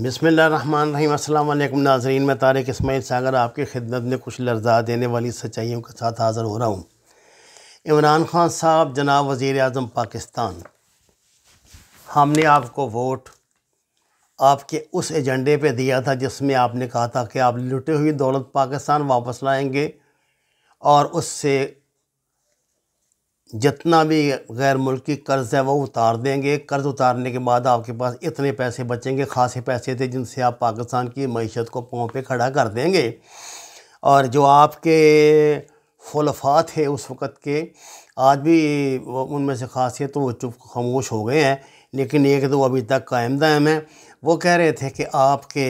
बसमिल अल्लाम नाजरीन में तारक इसमाइल सागर आपकी खिदमत में कुछ लर्जा देने वाली सच्चाइयों के साथ हाज़िर हो रहा हूँ इमरान खान साहब जनाब वज़ी अजम पाकिस्तान हमने आपको वोट आपके उस एजेंडे पे दिया था जिसमें आपने कहा था कि आप लुटे हुई दौलत पाकिस्तान वापस लाएंगे और उससे जितना भी गैर मुल्की कर्ज़ है वो उतार देंगे कर्ज़ उतारने के बाद आपके पास इतने पैसे बचेंगे खासे पैसे थे जिनसे आप पाकिस्तान की मीशत को पाँव पे खड़ा कर देंगे और जो आपके फलफा थे उस वक़्त के आज भी उनमें से खासियत तो वो चुप खामोश हो गए हैं लेकिन एक दो अभी तक कायम दायम हैं वो कह रहे थे कि आपके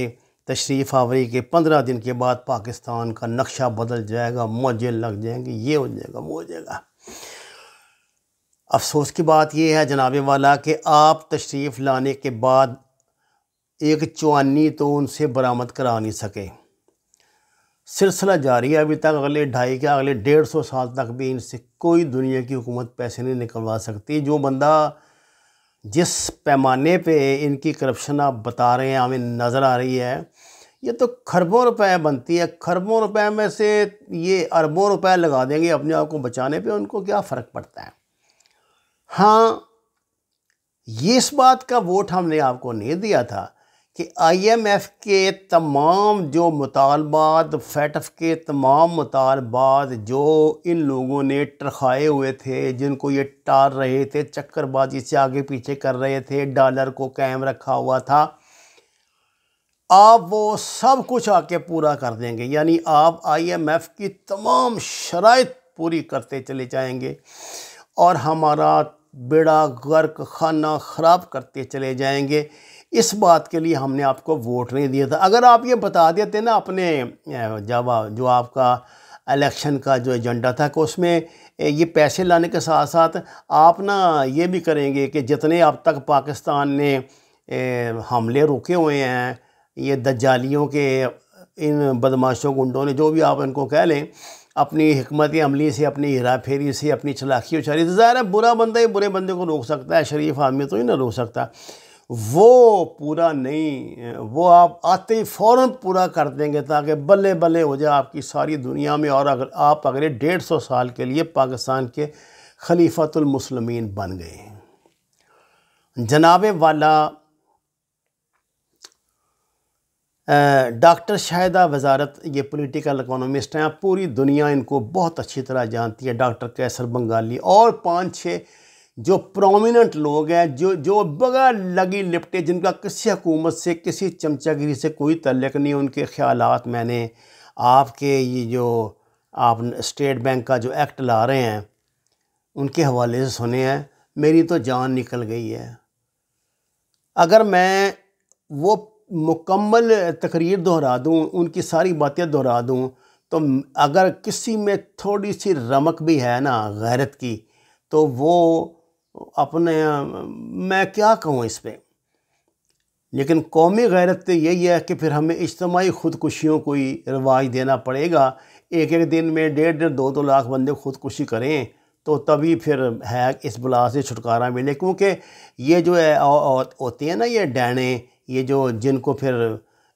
तशरीफ़ आवरी के पंद्रह दिन के बाद पाकिस्तान का नक्शा बदल जाएगा मौजें लग जाएंगे ये हो जाएगा वो हो जाएगा अफसोस की बात यह है जनाबे वाला कि आप तशरीफ़ लाने के बाद एक चवानी तो उनसे बरामद करा नहीं सके सिलसिला जारी है अभी तक अगले ढाई के अगले डेढ़ सौ साल तक भी इनसे कोई दुनिया की हुकूमत पैसे नहीं निकलवा सकती जो बंदा जिस पैमाने पे इनकी करप्शन आप बता रहे हैं हमें नज़र आ रही है ये तो खरबों रुपए बनती है खरबों रुपए में से ये अरबों रुपए लगा देंगे अपने आप को बचाने पे उनको क्या फ़र्क पड़ता है हाँ ये इस बात का वोट हमने आपको नहीं दिया था कि आईएमएफ के तमाम जो मुतालबात फैटफ के तमाम मुतालबात जो इन लोगों ने टरखाए हुए थे जिनको ये टार रहे थे चक्करबाजी से आगे पीछे कर रहे थे डॉलर को कायम रखा हुआ था आप वो सब कुछ आके पूरा कर देंगे यानी आप आईएमएफ की तमाम शराइ पूरी करते चले जाएंगे और हमारा बेड़ा गर्क खाना ख़राब करते चले जाएंगे इस बात के लिए हमने आपको वोट नहीं दिया था अगर आप ये बता देते ना अपने जब जो आपका इलेक्शन का जो एजेंडा था कि उसमें ये पैसे लाने के साथ साथ आप ना ये भी करेंगे कि जितने अब तक पाकिस्तान ने हमले रोके हुए हैं ये दज्जालियों के इन बदमाशों गुंडों ने जो भी आप इनको कह लें अपनी हमत अमली से अपनी हेरा फेरी से अपनी चलाखी उचारी से ज़ाहिर है बुरा बंदा ही बुरे बंदे को रोक सकता है शरीफ आदमी तो ही ना रोक सकता वो पूरा नहीं वो आप आते ही फ़ौर पूरा कर देंगे ताकि बल्ले बल्ले हो जाए आपकी सारी दुनिया में और अगर आप अगले डेढ़ सौ साल के लिए पाकिस्तान के खलीफतुलमसलमिन बन गए जनाब वाला डॉक्टर शाहिदा वजारत ये पॉलिटिकल इकोनॉमिस्ट हैं पूरी दुनिया इनको बहुत अच्छी तरह जानती है डॉक्टर कैसर बंगाली और पाँच छः जो प्रोमिनेंट लोग हैं जो जो बगैर लगी लिपटे जिनका किसी हकूमत से किसी चमचागिरी से कोई तल्लक नहीं उनके ख्याल मैंने आपके ये जो आप स्टेट बैंक का जो एक्ट ला रहे हैं उनके हवाले से सुने हैं मेरी तो जान निकल गई है अगर मैं वो मुकम्मल तकरीर दोहरा दूँ उनकी सारी बातें दोहरा दूँ तो अगर किसी में थोड़ी सी रमक भी है ना गैरत की तो वो अपने मैं क्या कहूँ इस पर लेकिन कौमी गैरत तो यही है कि फिर हमें इज्तमाही ख़ुदकुशियों को ही रवाज देना पड़ेगा एक एक दिन में डेढ़ डेढ़ दो दो लाख बंदे ख़ुदकुशी करें तो तभी फिर है इस बला से छुटकारा मिले क्योंकि ये जो है होती है ना ये डैने ये जो जिनको फिर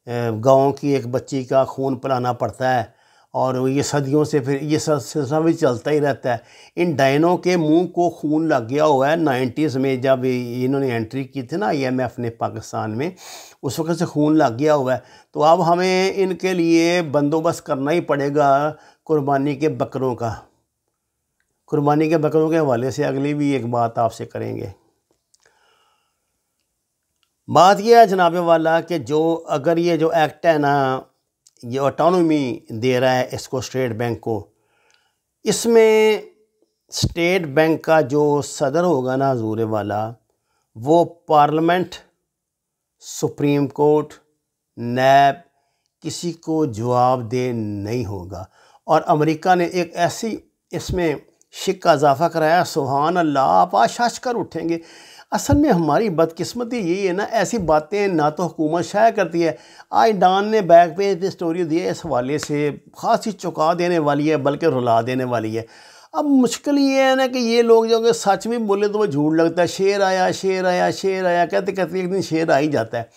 गाँव की एक बच्ची का खून पिलाना पड़ता है और ये सदियों से फिर ये सिलसिला भी चलता ही रहता है इन डायनों के मुंह को खून लग गया हुआ है नाइन्टीज़ में जब इन्होंने एंट्री की थी ना आईएमएफ ने पाकिस्तान में उस वक्त से खून लग गया हुआ है तो अब हमें इनके लिए बंदोबस्त करना ही पड़ेगा कुर्बानी के बकरों का कुर्बानी के बकरों के हवाले से अगली भी एक बात आपसे करेंगे बात यह है जनाब वाला कि जो अगर ये जो एक्ट है ना ये ऑटोनोमी दे रहा है इसको स्टेट बैंक को इसमें स्टेट बैंक का जो सदर होगा ना हजूर वाला वो पार्लियामेंट सुप्रीम कोर्ट नैब किसी को जवाब दे नहीं होगा और अमेरिका ने एक ऐसी इसमें शिक का इजाफा कराया सुहान अल्लाह आप आशाश कर उठेंगे असल में हमारी बदकिस्मती यही है ना ऐसी बातें ना तो हुकूमत शाया करती है आज डान ने बैक पेज इतनी स्टोरी दी है इस हवाले से खास ही चुका देने वाली है बल्कि रुला देने वाली है अब मुश्किल ये है ना कि ये लोग जो सच भी बोले तो वो झूठ लगता है शेर आया शेर आया शेर आया कहते कहते एक दिन शेर आ ही जाता है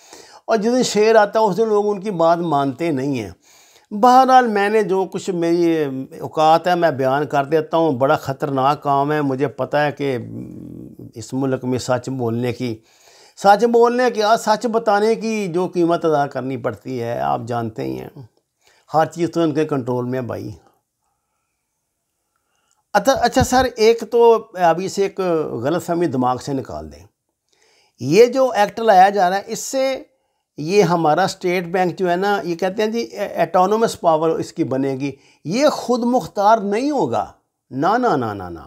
और जिस दिन शेर आता है उस दिन लोग उनकी बात मानते नहीं हैं बहरहाल मैंने जो कुछ मेरी औकात है मैं बयान कर देता हूँ बड़ा ख़तरनाक काम है मुझे पता है कि इस मुल्क में सच बोलने की सच बोलने की और सच बताने की जो कीमत अदा करनी पड़ती है आप जानते ही हैं हर चीज़ तो इनके कंट्रोल में है भाई अच्छा अच्छा सर एक तो अभी से एक गलत फहमी दिमाग से निकाल दें ये जो एक्ट लाया जा रहा है इससे ये हमारा स्टेट बैंक जो है ना ये कहते हैं जी एटोनमस पावर इसकी बनेगी ये ख़ुद मुख्तार नहीं होगा ना ना ना ना ना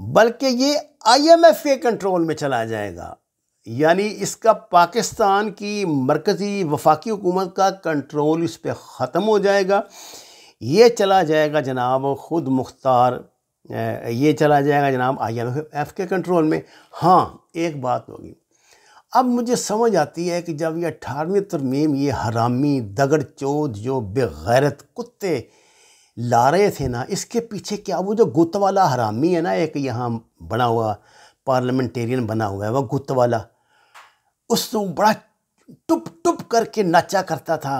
बल्कि ये आईएमएफ के कंट्रोल में चला जाएगा यानी इसका पाकिस्तान की मरकज़ी वफाकी हुकूमत का कंट्रोल इस पर ख़त्म हो जाएगा ये चला जाएगा जनाब ख़ुद मुख्तार ये चला जाएगा जनाब आई एम एफ के कंट्रोल में हाँ एक बात होगी अब मुझे समझ आती है कि जब ये अठारहवीं तरमीम ये हरामी दगड़ चोद जो बेगैरत कुत्ते ला रहे थे ना इसके पीछे क्या वो जो गुत वाला हरामी है ना एक यहाँ बना हुआ पार्लियामेंटेरियन बना हुआ है वह गुत वाला उस बड़ा टुप टुप करके नाचा करता था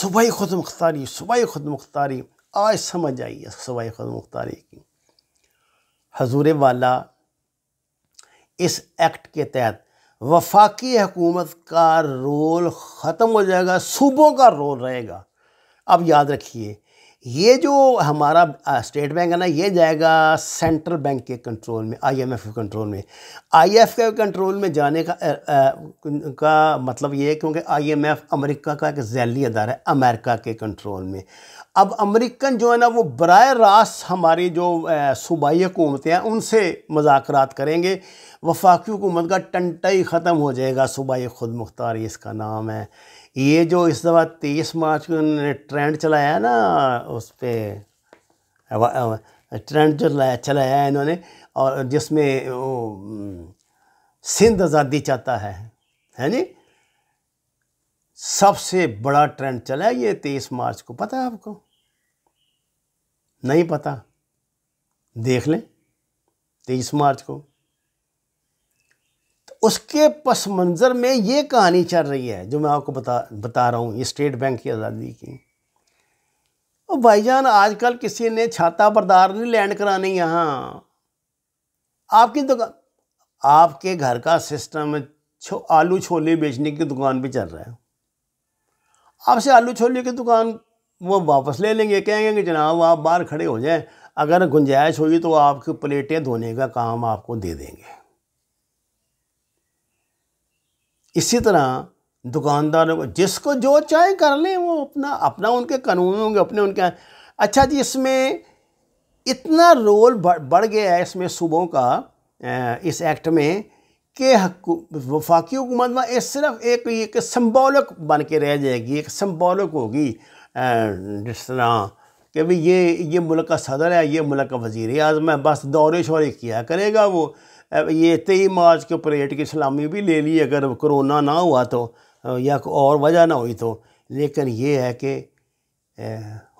सुबह खुद मुख्तारी सुबह खुद मुख्तारी आज समझ आई सुबह खुद मुख्तारी की हजूर वाला इस एक्ट के तहत वफाकी हकूमत का रोल ख़त्म हो जाएगा सूबों का रोल रहेगा अब याद रखिए ये जो हमारा स्टेट बैंक है ना ये जाएगा सेंट्रल बैंक के कंट्रोल में आईएमएफ के कंट्रोल में आईएफ के कंट्रोल में जाने का आ, आ, का मतलब ये है क्योंकि आईएमएफ अमेरिका का एक जैली अदारा है अमेरिका के कंट्रोल में अब अमेरिकन जो है ना वो बर रास्त हमारी जो सूबाई हुकूमतें हैं उनसे मजाक करेंगे वफाकी हुकूमत का टंटा ही ख़त्म हो जाएगा सूबाई खुद मुख्तारी इसका नाम है ये जो इस दफ़ा तेईस मार्च को उन्होंने ट्रेंड चलाया ना उस पर ट्रेंड जो चलाया है इन्होंने और जिसमें वो सिंध आज़ादी चाहता है है नी सबसे बड़ा ट्रेंड चला है ये तेईस मार्च को पता है आपको नहीं पता देख लें तेईस मार्च को उसके पस मंज़र में ये कहानी चल रही है जो मैं आपको बता बता रहा हूँ ये स्टेट बैंक की आज़ादी की और भाईजान आजकल किसी ने छाता बरदार नहीं लैंड करानी यहाँ आपकी दुकान आपके घर का सिस्टम छो, आलू छोले बेचने की दुकान भी चल रहा है आपसे आलू छोले की दुकान वो वापस ले लेंगे कहेंगे कि जनाब आप बाहर खड़े हो जाएं अगर गुंजाइश होगी तो आपकी प्लेटें धोने का काम आपको दे देंगे इसी तरह दुकानदारों को जिसको जो चाहे कर लें वो अपना अपना उनके कानून होंगे अपने उनके अच्छा जी इसमें इतना रोल बढ़ गया है इसमें सूबों का इस एक्ट में कि वफाकी हुकूमत में ये सिर्फ एक एक सम्बोलक बन के रह जाएगी एक सम्बोलक होगी जिस तरह कि भाई ये ये मुल्क का सदर है ये मुल्क का वज़ी अजम है बस दौरे शौरे किया करेगा वो ये तेईस मार्च के ऊपर की सलामी भी ले ली अगर कोरोना ना हुआ तो या और वजह ना हुई तो लेकिन ये है कि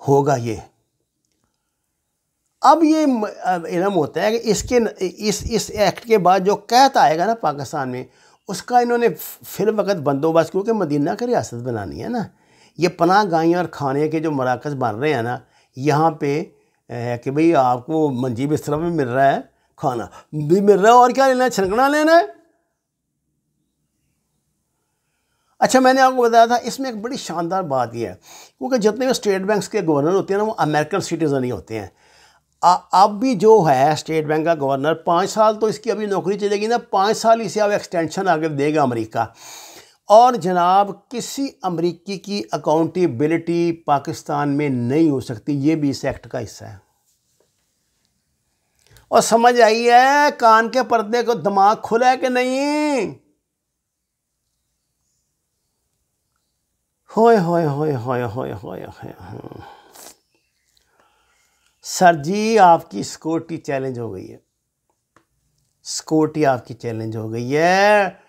होगा ये अब ये इलम होता है कि इसके इस इस एक्ट के बाद जो कहता आएगा ना पाकिस्तान में उसका इन्होंने फिर वक्त बंदोबस्त क्योंकि मदीना की रियासत बनानी है ना ये पनाह गाइयाँ और खाने के जो मराकज़ बन रहे हैं ना यहाँ पे है कि भाई आपको मंजीब इस तरह में मिल रहा है खाना मिल रहा है और क्या लेना है छनकना लेना है अच्छा मैंने आपको बताया था इसमें एक बड़ी शानदार बात यह है क्योंकि जितने भी स्टेट बैंक्स के गवर्नर होते हैं ना वो अमेरिकन सिटीज़न ही होते हैं अब भी जो है स्टेट बैंक का गवर्नर पाँच साल तो इसकी अभी नौकरी चलेगी ना पाँच साल इसे अब एक्सटेंशन आगे देगा अमेरिका और जनाब किसी अमरीकी की अकाउंटेबिलिटी पाकिस्तान में नहीं हो सकती ये भी इस एक्ट का हिस्सा है और समझ आई है कान के पर्दे को दिमाग खुला है कि नहीं होए होए सर जी आपकी सिक्योरिटी चैलेंज हो गई है सिक्योरिटी आपकी चैलेंज हो गई है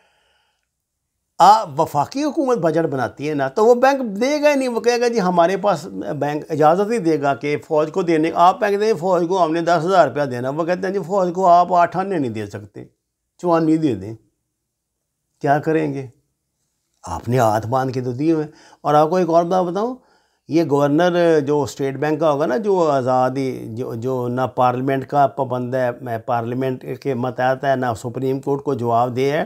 आ, वफाकी हुकूमत बजट बनाती है ना तो वो बैंक देगा ही नहीं वो कहेगा जी हमारे पास बैंक इजाज़त ही देगा कि फ़ौज को देने आप बैंक दें फौज को हमने दस हज़ार रुपया देना वो कहते हैं जी फौज को आप आठ आने नहीं दे सकते चौवानवे दे दें क्या करेंगे आपने हाथ बांध के तो दिए हुए और आपको एक और बात बताऊँ ये गवर्नर जो स्टेट बैंक का होगा ना जो आज़ादी जो जो ना पार्लियामेंट का पाबंद है पार्लियामेंट के मतहत है ना सुप्रीम कोर्ट को जवाब दे है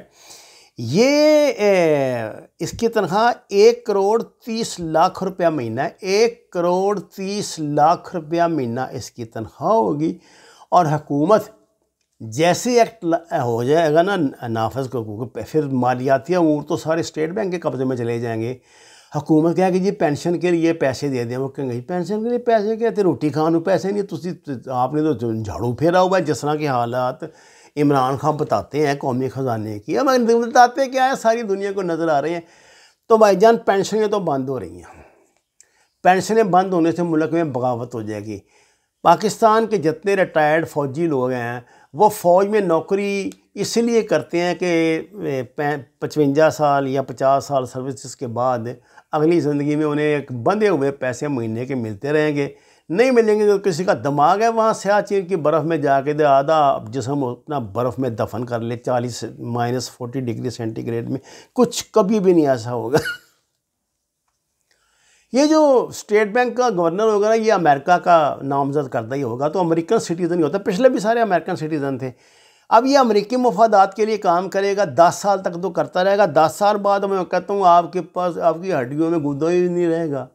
ये ए, इसकी तनख्वाह एक करोड़ तीस लाख रुपया महीना एक करोड़ तीस लाख रुपया महीना इसकी तनख्वाह होगी और हकूमत जैसे एक्ट हो जाएगा ना नाफज को क्योंकि फिर मालियाती अमूर तो सारे स्टेट बैंक के कब्ज़े में चले जाएंगे हुकूमत कि जी पेंशन के लिए पैसे दे दें वो कहेंगे पेंशन के लिए पैसे कहते रोटी खाने पैसे नहीं तुसी आपने तो झाड़ू फेरा हुआ है जिस तरह के हालात इमरान खान बताते हैं कौमी ख़जाने की अब बताते क्या है सारी दुनिया को नज़र आ रही है तो जान पेंशनें तो बंद हो रही हैं पेंशनें बंद होने से मुल्क में बगावत हो जाएगी पाकिस्तान के जितने रिटायर्ड फ़ौजी लोग हैं वो फ़ौज में नौकरी इसलिए करते हैं कि पचवंजा साल या पचास साल सर्विस के बाद अगली ज़िंदगी में उन्हें एक बंधे हुए पैसे महीने के मिलते रहेंगे नहीं मिलेंगे जो किसी का दिमाग है वहाँ से की बर्फ़ में जाके दे आधा जिसम अपना बर्फ़ में दफन कर ले चालीस माइनस फोर्टी डिग्री सेंटीग्रेड में कुछ कभी भी नहीं ऐसा होगा ये जो स्टेट बैंक का गवर्नर होगा ये अमेरिका का नामजद करता ही होगा तो अमेरिकन सिटीज़न ही होता पिछले भी सारे अमेरिकन सिटीज़न थे अब ये अमरीकी मफादात के लिए काम करेगा दस साल तक तो करता रहेगा दस साल बाद मैं कहता हूँ आपके पास आपकी हड्डियों में गुदा ही नहीं रहेगा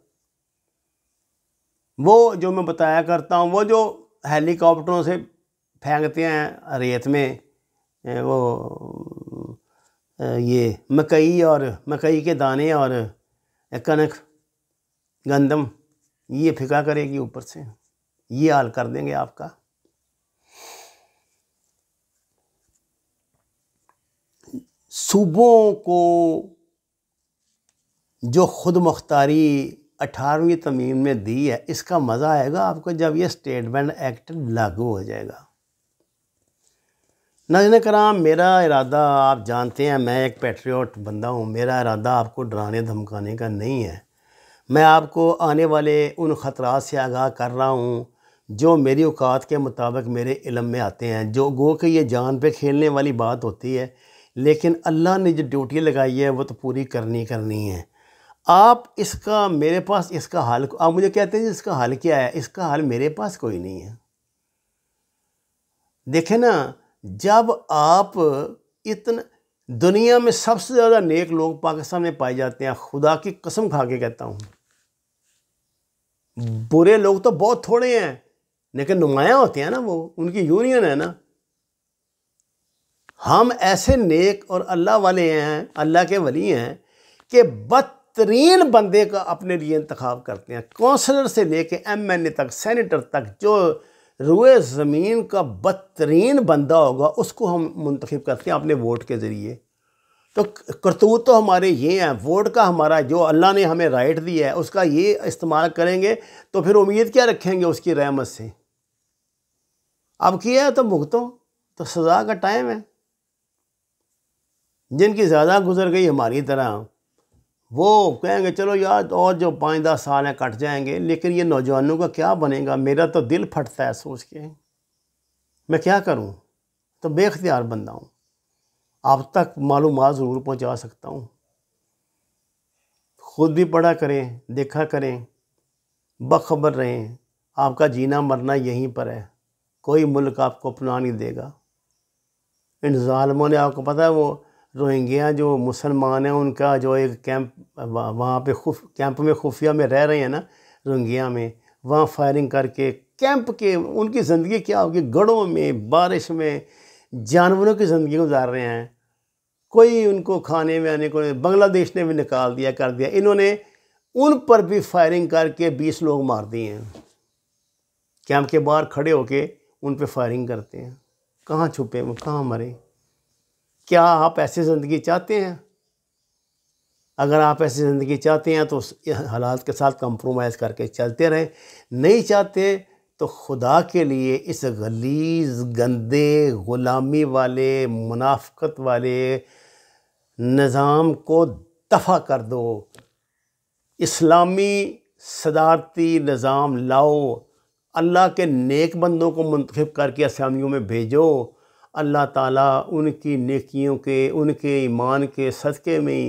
वो जो मैं बताया करता हूँ वो जो हेलीकॉप्टरों से फेंकते हैं रेत में वो ये मकई और मकई के दाने और कनक गंदम ये फिका करेगी ऊपर से ये हाल कर देंगे आपका सूबों को जो खुद मुख्तारी अठारहवीं तमीम में दी है इसका मज़ा आएगा आपको जब ये स्टेटमेंट एक्ट लागू हो जाएगा नजन कराम मेरा इरादा आप जानते हैं मैं एक पेट्रियाट बंदा हूँ मेरा इरादा आपको डराने धमकाने का नहीं है मैं आपको आने वाले उन ख़तरा से आगाह कर रहा हूँ जो मेरी औकात के मुताबिक मेरे इलम में आते हैं जो गो के ये जान पे खेलने वाली बात होती है लेकिन अल्लाह ने जो ड्यूटी लगाई है वो तो पूरी करनी करनी है आप इसका मेरे पास इसका हाल आप मुझे कहते हैं इसका हाल क्या है इसका हाल मेरे पास कोई नहीं है देखे ना जब आप इतना दुनिया में सबसे ज़्यादा नेक लोग पाकिस्तान में पाए जाते हैं खुदा की कसम खा के कहता हूँ बुरे लोग तो बहुत थोड़े हैं लेकिन नुमाया होते हैं ना वो उनकी यूनियन है ना हम ऐसे नेक और अल्लाह वाले हैं अल्लाह के वली हैं कि बद तरीन बंदे का अपने लिए इंतखब करते हैं कौंसलर से ले कर एम एन ए तक सैनिटर तक जो रुए ज़मीन का बदतरीन बंदा होगा उसको हम मुंतखब करते हैं अपने वोट के ज़रिए तो करतूत तो हमारे ये हैं वोट का हमारा जो अल्लाह ने हमें राइट दिया है उसका ये इस्तेमाल करेंगे तो फिर उम्मीद क्या रखेंगे उसकी रहमत से अब किया है तो भुगतो तो सज़ा का टाइम है जिनकी ज़्यादा गुजर गई हमारी तरह वो कहेंगे चलो यार और जो पाँच दस साल हैं कट जाएंगे लेकिन ये नौजवानों का क्या बनेगा मेरा तो दिल फटता है सोच के मैं क्या करूं तो बेख्तियार बंदा हूं आप तक मालूम ज़रूर पहुंचा सकता हूं ख़ुद भी पढ़ा करें देखा करें बखबर रहें आपका जीना मरना यहीं पर है कोई मुल्क आपको अपना नहीं देगा इन ालमों ने आपको पता है वो रोहिंग्या जो मुसलमान हैं उनका जो एक कैंप वहाँ पे खुफ कैंप में खुफिया में रह रहे हैं ना रोहिंग्या में वहाँ फायरिंग करके कैंप के उनकी ज़िंदगी क्या होगी गढ़ों में बारिश में जानवरों की ज़िंदगी गुजार रहे हैं कोई उनको खाने में आने को बांग्लादेश ने भी निकाल दिया कर दिया इन्होंने उन पर भी फायरिंग करके बीस लोग मार दिए हैं कैंप के बाहर खड़े होके उन पर फायरिंग करते हैं कहाँ छुपे वो कहाँ मरे क्या आप ऐसी ज़िंदगी चाहते हैं अगर आप ऐसी ज़िंदगी चाहते हैं तो हालात के साथ कंप्रोमाइज़ करके चलते रहें नहीं चाहते तो खुदा के लिए इस गलीज गंदे ग़ुलामी वाले मुनाफ़त वाले निज़ाम को दफ़ा कर दो इस्लामी सदारती निज़ाम लाओ अल्लाह के नेक बंदों को मुंतखब करके असामियों में भेजो अल्लाह ताला उनकी नेकियों के उनके ईमान के सदक़े में ही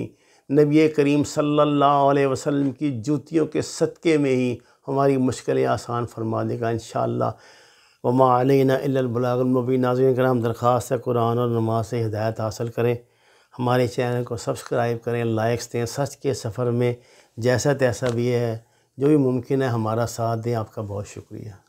नबी करीम सल्लल्लाहु अलैहि वसल्लम की जूतियों के सदक़े में ही हमारी मुश्किलें आसान फरमा देगा इन शमा अलबलागमबी कराम दरख्वास्त है कुरान और नमाज से हिदायत हासिल करें हमारे चैनल को सब्सक्राइब करें लाइक्स दें सच के सफ़र में जैसा तैसा भी है जो भी मुमकिन है हमारा साथ दें आपका बहुत शुक्रिया